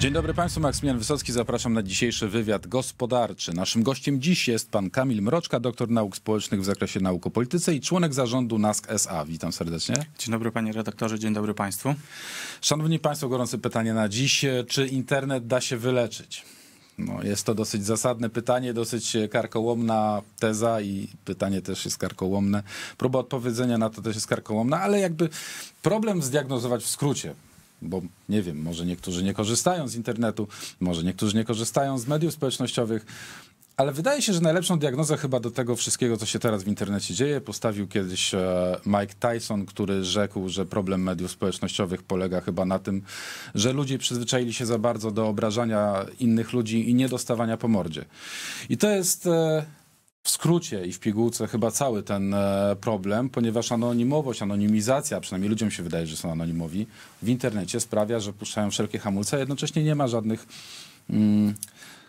Dzień dobry Państwu, Maksymilian Wysocki, zapraszam na dzisiejszy wywiad gospodarczy. Naszym gościem dziś jest pan Kamil Mroczka, doktor nauk społecznych w zakresie nauk o polityce i członek zarządu NASK SA. Witam serdecznie. Dzień dobry panie redaktorze, dzień dobry Państwu. Szanowni Państwo, gorące pytanie na dziś. Czy internet da się wyleczyć? No, jest to dosyć zasadne pytanie, dosyć karkołomna teza i pytanie też jest karkołomne. Próba odpowiedzenia na to też jest karkołomna, ale jakby problem zdiagnozować w skrócie bo nie wiem, może niektórzy nie korzystają z internetu, może niektórzy nie korzystają z mediów społecznościowych, ale wydaje się, że najlepszą diagnozę chyba do tego wszystkiego, co się teraz w internecie dzieje, postawił kiedyś e, Mike Tyson, który rzekł, że problem mediów społecznościowych polega chyba na tym, że ludzie przyzwyczaili się za bardzo do obrażania innych ludzi i nie dostawania po mordzie. I to jest e, w skrócie i w pigułce chyba cały ten e, problem, ponieważ anonimowość, anonimizacja, przynajmniej ludziom się wydaje, że są anonimowi, w internecie sprawia, że puszczają wszelkie hamulce, a jednocześnie nie ma żadnych mm,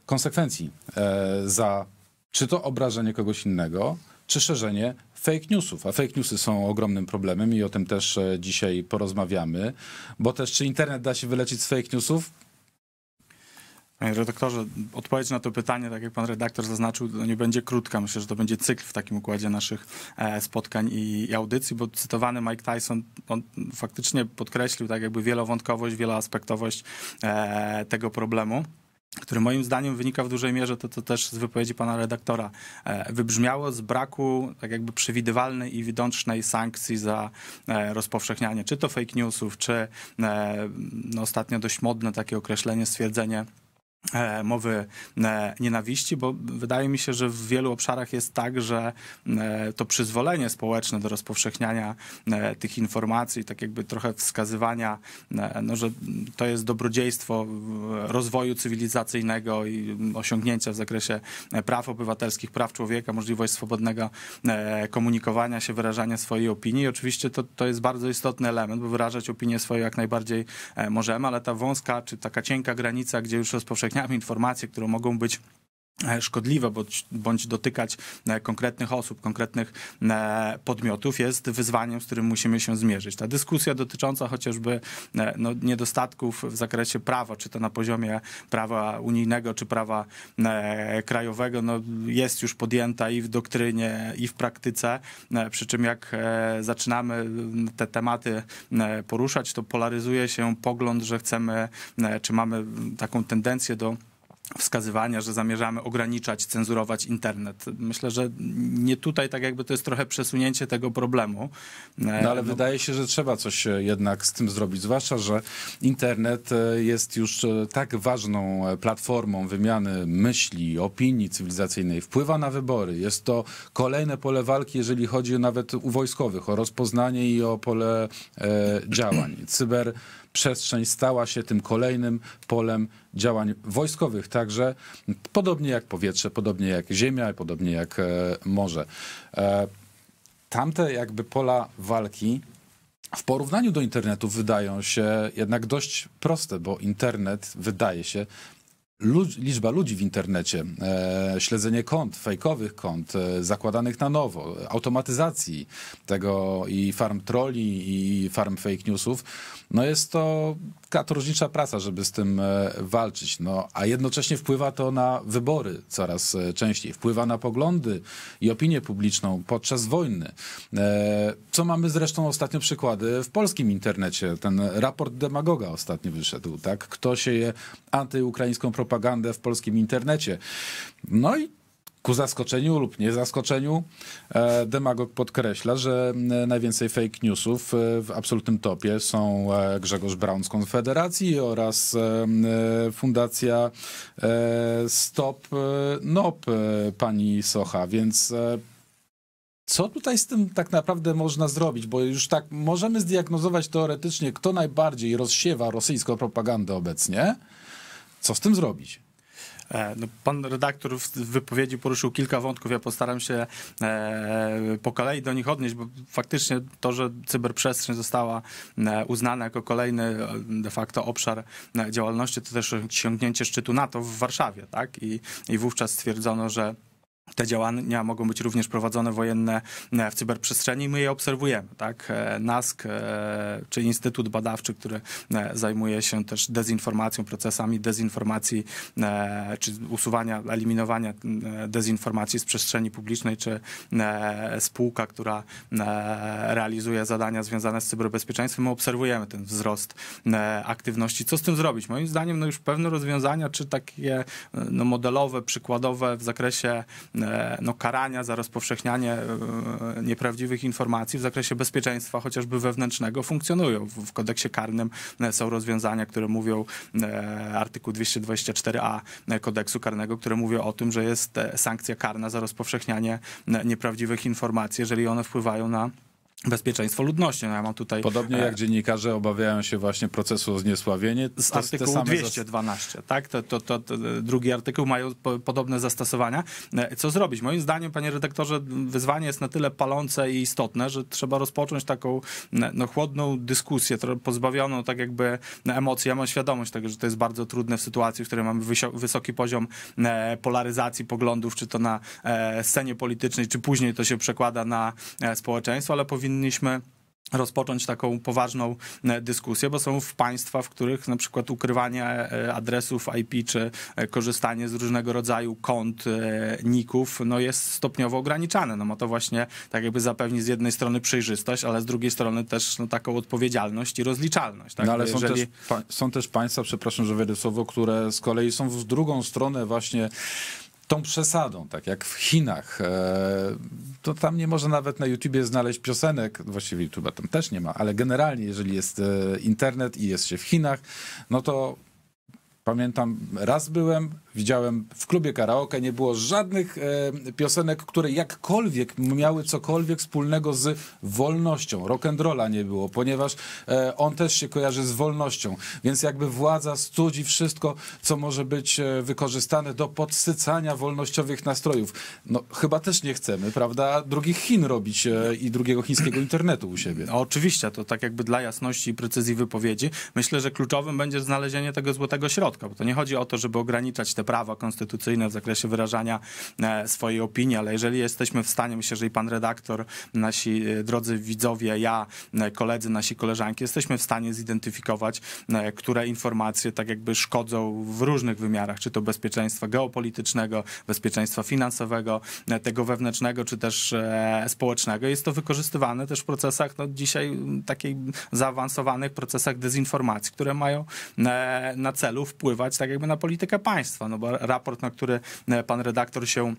konsekwencji e, za czy to obrażenie kogoś innego, czy szerzenie fake newsów. A fake newsy są ogromnym problemem i o tym też e, dzisiaj porozmawiamy, bo też czy internet da się wyleczyć z fake newsów? Panie redaktorze, odpowiedź na to pytanie, tak jak pan redaktor zaznaczył, nie będzie krótka. Myślę, że to będzie cykl w takim układzie naszych e, spotkań i, audycji, bo cytowany Mike Tyson on faktycznie podkreślił tak jakby wielowątkowość, wieloaspektowość e, tego problemu który moim zdaniem wynika w dużej mierze, to, to też z wypowiedzi pana redaktora, e, wybrzmiało z braku tak jakby przewidywalnej i widocznej sankcji za rozpowszechnianie czy to fake newsów, czy no, ostatnio dość modne takie określenie, stwierdzenie E, mowy e, nienawiści, bo wydaje mi się, że w wielu obszarach jest tak, że e, to przyzwolenie społeczne do rozpowszechniania tych informacji, tak jakby trochę wskazywania, no, że to jest dobrodziejstwo rozwoju cywilizacyjnego i osiągnięcia w zakresie praw obywatelskich, praw człowieka, możliwość swobodnego komunikowania się, wyrażania swojej opinii. I oczywiście to, to jest bardzo istotny element, bo wyrażać opinię swoją jak najbardziej możemy, ale ta wąska czy taka cienka granica, gdzie już rozpowszechniamy udostępniamy informacje, które mogą być E, szkodliwe bądź, bądź dotykać e, konkretnych osób, konkretnych e, podmiotów jest wyzwaniem, z którym musimy się zmierzyć. Ta dyskusja dotycząca chociażby no, niedostatków w zakresie prawa, czy to na poziomie prawa unijnego, czy prawa krajowego, no, jest już podjęta i w doktrynie, i w praktyce, przy czym jak zaczynamy te tematy poruszać, to polaryzuje się pogląd, że chcemy, czy mamy taką tendencję do wskazywania, że zamierzamy ograniczać, cenzurować internet. Myślę, że nie tutaj tak jakby to jest trochę przesunięcie tego problemu. E, no ale no. wydaje się, że trzeba coś e, jednak z tym zrobić, zwłaszcza, że internet e, jest już tak ważną platformą wymiany myśli, opinii cywilizacyjnej, wpływa na wybory. Jest to kolejne pole walki, jeżeli chodzi nawet u wojskowych o rozpoznanie i o pole działań. Cyber przestrzeń stała się tym kolejnym polem działań wojskowych, także podobnie jak powietrze, podobnie jak ziemia, podobnie jak e, morze. E, tamte jakby pola walki w porównaniu do internetu wydają się jednak dość proste, bo internet wydaje się liczba ludzi w internecie, e, śledzenie kont, fejkowych kont, e, zakładanych na nowo, automatyzacji tego i farm trolli i farm fake newsów, no jest to katorżnicza praca, żeby z tym e, walczyć. No, a jednocześnie wpływa to na wybory coraz częściej, wpływa na poglądy i opinię publiczną podczas wojny. Co mamy zresztą ostatnio przykłady w polskim internecie. Ten raport demagoga ostatnio wyszedł, tak? Kto je antyukraińską propagandą propagandę w polskim internecie. No i ku zaskoczeniu lub nie zaskoczeniu, e, demagog podkreśla, że e, najwięcej fake newsów e, w absolutnym topie są Grzegorz Brown z Konfederacji oraz Fundacja Stop NOP pani Socha, więc co tutaj z tym tak naprawdę można zrobić? Bo już tak możemy zdiagnozować teoretycznie, kto najbardziej rozsiewa rosyjską propagandę obecnie. Co z tym zrobić? E, no, pan redaktor w wypowiedzi poruszył kilka wątków. Ja postaram się e, po kolei do nich odnieść, bo faktycznie to, że cyberprzestrzeń została e, uznana jako kolejny de facto obszar działalności, to też sięgnięcie szczytu NATO w Warszawie, tak? I, i wówczas stwierdzono, że te działania mogą być również prowadzone wojenne e, w cyberprzestrzeni i my je obserwujemy. Tak? E, NASK, e, czy Instytut Badawczy, który zajmuje się też dezinformacją, procesami dezinformacji, czy usuwania, eliminowania dezinformacji z przestrzeni publicznej, czy spółka, która realizuje zadania związane z cyberbezpieczeństwem, my obserwujemy ten wzrost aktywności. Co z tym zrobić? Moim zdaniem no już pewne rozwiązania, czy takie no modelowe, przykładowe w zakresie E, no, karania za rozpowszechnianie e, nieprawdziwych informacji w zakresie bezpieczeństwa chociażby wewnętrznego funkcjonują. W kodeksie karnym e, są rozwiązania, które mówią artykuł 224a kodeksu karnego, które mówią o tym, że jest sankcja karna za rozpowszechnianie nieprawdziwych informacji, jeżeli one wpływają na bezpieczeństwo ludności. No ja mam tutaj... Podobnie jak e, dziennikarze obawiają się właśnie procesu o zniesławienie. Z artykułu 212, tak? To, to, to, to, drugi artykuł mają podobne zastosowania. E, co zrobić? Moim zdaniem, panie redaktorze, wyzwanie jest na tyle palące i istotne, że trzeba rozpocząć taką no, chłodną dyskusję, pozbawioną tak jakby emocji. Ja mam świadomość tego, że to jest bardzo trudne w sytuacji, w której mamy wysoki poziom e, polaryzacji poglądów, czy to na scenie politycznej, czy później to się przekłada na społeczeństwo, ale powinno powinniśmy rozpocząć taką poważną e, dyskusję, bo są w państwa, w których na przykład ukrywanie e, adresów IP czy e, korzystanie z różnego rodzaju kont ników no jest stopniowo ograniczane. No ma to właśnie tak jakby zapewni z jednej strony przejrzystość, ale z drugiej strony też no, taką odpowiedzialność i rozliczalność. Tak? No ale Jeżeli... są, też, pa, są też państwa, przepraszam, że wejdę słowo, które z kolei są w drugą stronę właśnie tą przesadą, tak jak w Chinach. E, to tam nie można nawet na YouTubie znaleźć piosenek, właściwie YouTube tam też nie ma, ale generalnie, jeżeli jest e, internet i jest się w Chinach, no to pamiętam, raz byłem Widziałem w klubie karaoke, nie było żadnych e, piosenek, które jakkolwiek miały cokolwiek wspólnego z wolnością. Rock'n'rolla nie było, ponieważ e, on też się kojarzy z wolnością. Więc jakby władza studzi wszystko, co może być e, wykorzystane do podsycania wolnościowych nastrojów. No chyba też nie chcemy, prawda, drugich Chin robić i drugiego chińskiego internetu u siebie. A no, oczywiście, to tak jakby dla jasności i precyzji wypowiedzi. Myślę, że kluczowym będzie znalezienie tego złotego środka, bo to nie chodzi o to, żeby ograniczać te prawa konstytucyjne w zakresie wyrażania e, swojej opinii, ale jeżeli jesteśmy w stanie, myślę, że i pan redaktor, nasi e, drodzy widzowie, ja, e, koledzy, nasi koleżanki, jesteśmy w stanie zidentyfikować, które informacje tak jakby szkodzą w różnych wymiarach, czy to bezpieczeństwa geopolitycznego, bezpieczeństwa finansowego, tego wewnętrznego, czy też społecznego. Jest to wykorzystywane też w procesach, no dzisiaj takiej zaawansowanych procesach dezinformacji, które mają na celu wpływać tak jakby na politykę państwa no bo raport, na który e, pan redaktor się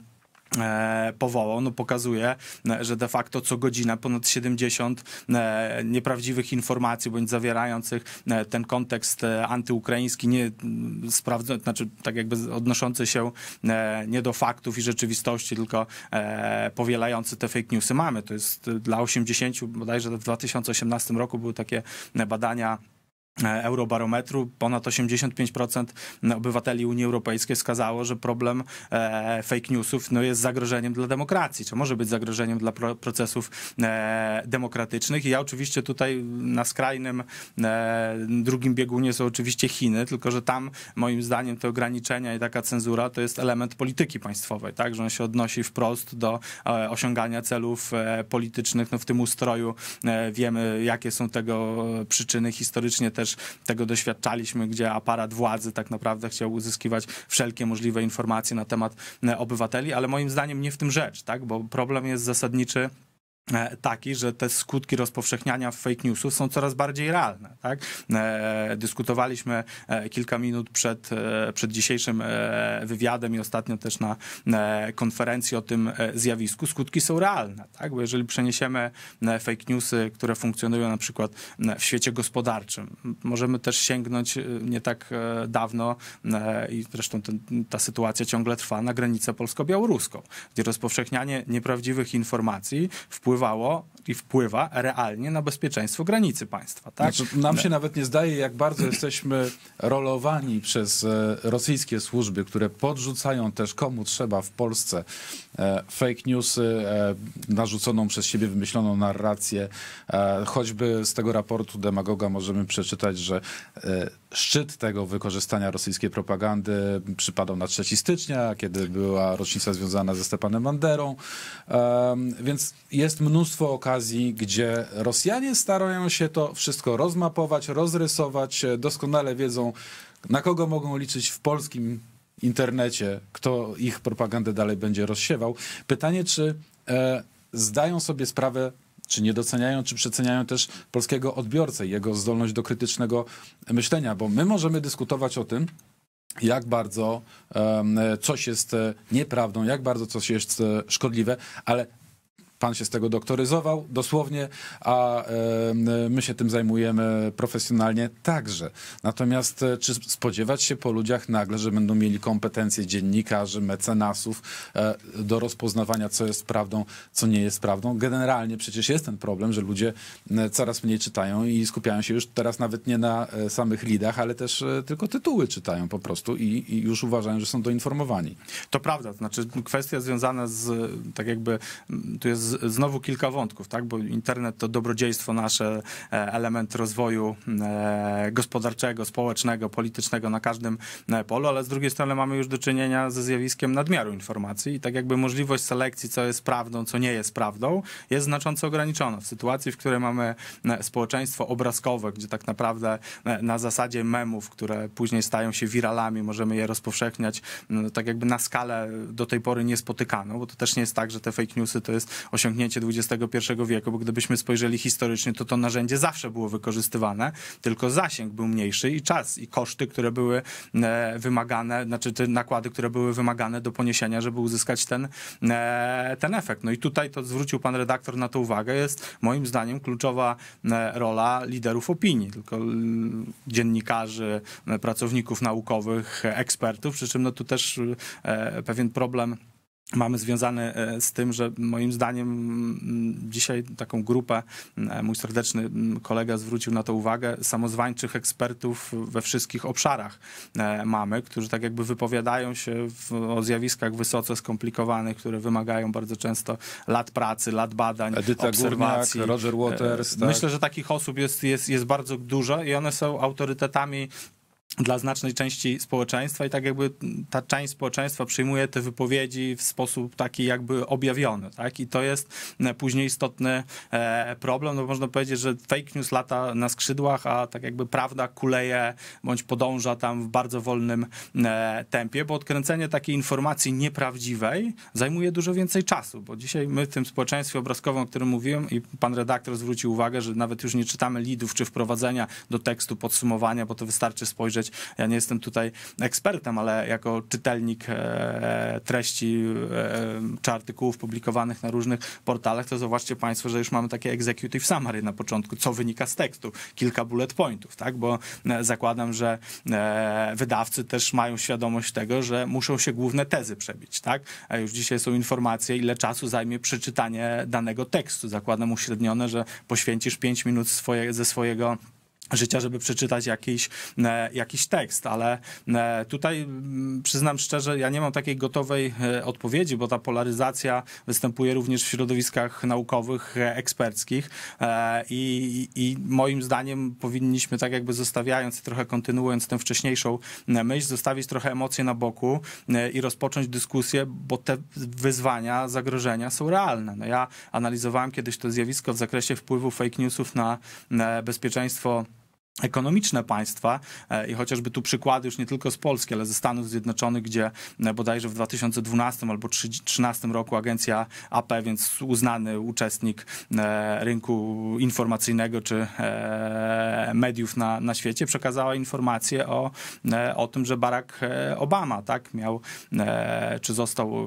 e, powołał, no pokazuje, e, że de facto co godzina ponad 70 nieprawdziwych informacji, bądź zawierających ten kontekst antyukraiński, nie mm, sprawdzony, znaczy tak jakby odnoszący się nie do faktów i rzeczywistości, tylko powielający te fake newsy mamy. To jest dla 80, bodajże w 2018 roku były takie badania E, Eurobarometru ponad 85% obywateli Unii Europejskiej wskazało, że problem e, fake newsów no, jest zagrożeniem dla demokracji, czy może być zagrożeniem dla procesów e, demokratycznych. I ja oczywiście tutaj na skrajnym drugim biegunie są oczywiście Chiny, tylko że tam moim zdaniem te ograniczenia i taka cenzura to jest element polityki państwowej, tak, że on się odnosi wprost do osiągania celów politycznych. No, w tym ustroju wiemy, jakie są tego przyczyny historycznie. Te też tego doświadczaliśmy, gdzie aparat władzy tak naprawdę chciał uzyskiwać wszelkie możliwe informacje na temat e, obywateli, ale moim zdaniem nie w tym rzecz, tak? bo problem jest zasadniczy. E, taki, że te skutki rozpowszechniania fake newsów są coraz bardziej realne. Tak? E, dyskutowaliśmy e, kilka minut przed, przed dzisiejszym wywiadem i ostatnio też na konferencji o tym zjawisku. Skutki są realne, tak? bo jeżeli przeniesiemy fake newsy, które funkcjonują na przykład w świecie gospodarczym, możemy też sięgnąć nie tak dawno i zresztą ten, ta sytuacja ciągle trwa na granicę polsko-białoruską, gdzie rozpowszechnianie nieprawdziwych informacji wpływa wpływało i wpływa realnie na bezpieczeństwo granicy państwa. Tak? Znaczy, nam się nawet nie zdaje, jak bardzo jesteśmy rolowani przez e, rosyjskie służby, które podrzucają też komu trzeba w Polsce e, fake newsy, e, narzuconą przez siebie wymyśloną narrację. Choćby z tego raportu demagoga możemy przeczytać, że szczyt tego wykorzystania rosyjskiej propagandy przypadał na 3 stycznia, kiedy była rocznica związana ze Stepanem Banderą. Więc jest mnóstwo okazji, gdzie Rosjanie starają się to wszystko rozmapować, rozrysować, e, doskonale wiedzą, na kogo mogą liczyć w polskim internecie, kto ich propagandę dalej będzie rozsiewał. Pytanie, czy e, zdają sobie sprawę, czy nie doceniają, czy przeceniają też polskiego odbiorcę, jego zdolność do krytycznego myślenia, bo my możemy dyskutować o tym, jak bardzo e, coś jest nieprawdą, jak bardzo coś jest szkodliwe, ale Pan się z tego doktoryzował dosłownie, a my się tym zajmujemy profesjonalnie także. Natomiast e, czy spodziewać się po ludziach nagle, że będą mieli kompetencje dziennikarzy, mecenasów e, do rozpoznawania, co jest prawdą, co nie jest prawdą? Generalnie przecież jest ten problem, że ludzie coraz mniej czytają i skupiają się już teraz nawet nie na e, samych lidach, ale też tylko tytuły czytają po prostu i, i już uważają, że są doinformowani. To prawda, to znaczy kwestia związana z tak jakby tu jest znowu kilka wątków, tak? bo internet to dobrodziejstwo nasze, e, element rozwoju e, gospodarczego, społecznego, politycznego na każdym e, polu, ale z drugiej strony mamy już do czynienia ze zjawiskiem nadmiaru informacji i tak jakby możliwość selekcji, co jest prawdą, co nie jest prawdą, jest znacząco ograniczona. W sytuacji, w której mamy społeczeństwo obrazkowe, gdzie tak naprawdę na zasadzie memów, które później stają się wiralami, możemy je rozpowszechniać no, tak jakby na skalę do tej pory niespotykaną, bo to też nie jest tak, że te fake newsy to jest osiągnięcie XXI wieku, bo gdybyśmy spojrzeli historycznie, to to narzędzie zawsze było wykorzystywane, tylko zasięg był mniejszy i czas i koszty, które były e, wymagane, znaczy te nakłady, które były wymagane do poniesienia, żeby uzyskać ten, e, ten efekt. No i tutaj to zwrócił pan redaktor na to uwagę, jest moim zdaniem kluczowa e, rola liderów opinii, tylko dziennikarzy, pracowników naukowych, ekspertów, przy czym no tu też pewien problem mamy związane e, z tym, że moim zdaniem dzisiaj taką grupę, mój serdeczny kolega zwrócił na to uwagę, samozwańczych ekspertów we wszystkich obszarach e, mamy, którzy tak jakby wypowiadają się w, o zjawiskach wysoce skomplikowanych, które wymagają bardzo często lat pracy, lat badań, Edyta obserwacji. Górniak, Roger Waters. E, tak. Myślę, że takich osób jest, jest, jest bardzo dużo i one są autorytetami dla znacznej części społeczeństwa i tak jakby ta część społeczeństwa przyjmuje te wypowiedzi w sposób taki jakby objawiony, tak? I to jest e, później istotny e, problem, no można powiedzieć, że fake news lata na skrzydłach, a tak jakby prawda kuleje bądź podąża tam w bardzo wolnym e, tempie, bo odkręcenie takiej informacji nieprawdziwej zajmuje dużo więcej czasu, bo dzisiaj my w tym społeczeństwie obrazkowym, o którym mówiłem i pan redaktor zwrócił uwagę, że nawet już nie czytamy lidów czy wprowadzenia do tekstu podsumowania, bo to wystarczy spojrzeć ja nie jestem tutaj ekspertem, ale jako czytelnik e, treści e, czy artykułów publikowanych na różnych portalach, to zobaczcie Państwo, że już mamy takie executive summary na początku, co wynika z tekstu, kilka bullet pointów, tak? Bo e, zakładam, że wydawcy też mają świadomość tego, że muszą się główne tezy przebić, tak? A już dzisiaj są informacje, ile czasu zajmie przeczytanie danego tekstu. Zakładam uśrednione, że poświęcisz 5 minut swoje, ze swojego życia, żeby przeczytać jakiś, e, jakiś tekst, ale e, tutaj mm, przyznam szczerze, ja nie mam takiej gotowej e, odpowiedzi, bo ta polaryzacja występuje również w środowiskach naukowych, eksperckich i, i moim zdaniem powinniśmy tak jakby zostawiając i trochę kontynuując tę wcześniejszą myśl, zostawić trochę emocje na boku i rozpocząć dyskusję, bo te wyzwania, zagrożenia są realne. No ja analizowałem kiedyś to zjawisko w zakresie wpływu fake newsów na bezpieczeństwo ekonomiczne państwa e, i chociażby tu przykłady już nie tylko z Polski, ale ze Stanów Zjednoczonych, gdzie e, bodajże w 2012 albo 2013 roku agencja AP, więc uznany uczestnik e, rynku informacyjnego czy mediów na, na świecie, przekazała informację o, o tym, że Barack Obama tak miał, czy został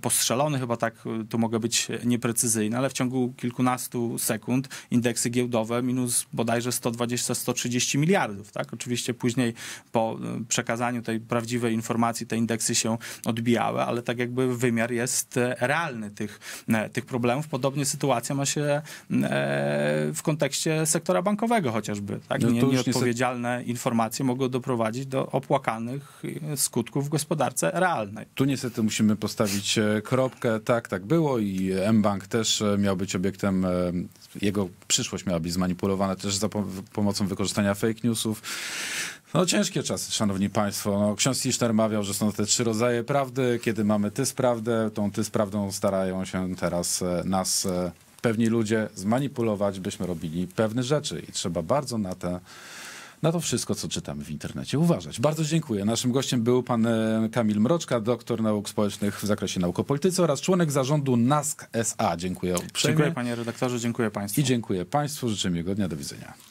postrzelony, chyba tak, tu mogę być nieprecyzyjny, ale w ciągu kilkunastu sekund indeksy giełdowe minus bodajże 120 100 130 miliardów. Tak? Oczywiście później po e, przekazaniu tej prawdziwej informacji te indeksy się odbijały, ale tak jakby wymiar jest e, realny tych, e, tych problemów. Podobnie sytuacja ma się w kontekście sektora bankowego chociażby. Tak? No Nie, nieodpowiedzialne informacje mogą doprowadzić do opłakanych skutków w gospodarce realnej. Tu niestety musimy postawić kropkę. Tak, tak było i mBank też miał być obiektem, jego przyszłość miała być zmanipulowana też za pomocą wykorzystania wykorzystania fake newsów. No ciężkie czasy, szanowni państwo. No, ksiądz Tischner mawiał, że są te trzy rodzaje prawdy. Kiedy mamy ty z prawdę, tą ty z prawdą starają się teraz e, nas e, pewni ludzie zmanipulować, byśmy robili pewne rzeczy i trzeba bardzo na te na to wszystko, co czytamy w internecie, uważać. Bardzo dziękuję. Naszym gościem był pan e, Kamil Mroczka, doktor nauk społecznych w zakresie naukopolityce oraz członek zarządu NASK SA. Dziękuję uprzejmie. Dziękuję panie redaktorze, dziękuję państwu. I dziękuję państwu, życzę miłego dnia, do widzenia.